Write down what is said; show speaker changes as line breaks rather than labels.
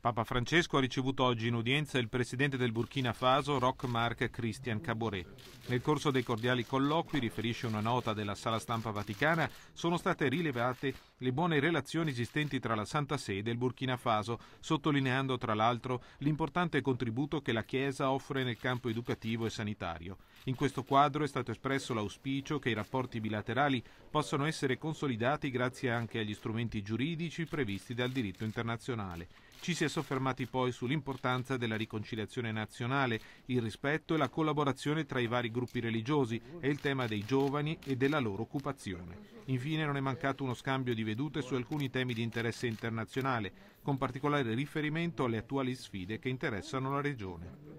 Papa Francesco ha ricevuto oggi in udienza il presidente del Burkina Faso, Roch Marc Christian Caboret. Nel corso dei cordiali colloqui, riferisce una nota della sala stampa vaticana, sono state rilevate le buone relazioni esistenti tra la Santa Sede e il Burkina Faso, sottolineando tra l'altro l'importante contributo che la Chiesa offre nel campo educativo e sanitario. In questo quadro è stato espresso l'auspicio che i rapporti bilaterali possano essere consolidati grazie anche agli strumenti giuridici previsti dal diritto internazionale. Ci si è soffermati poi sull'importanza della riconciliazione nazionale, il rispetto e la collaborazione tra i vari gruppi religiosi e il tema dei giovani e della loro occupazione. Infine non è mancato uno scambio di vedute su alcuni temi di interesse internazionale, con particolare riferimento alle attuali sfide che interessano la regione.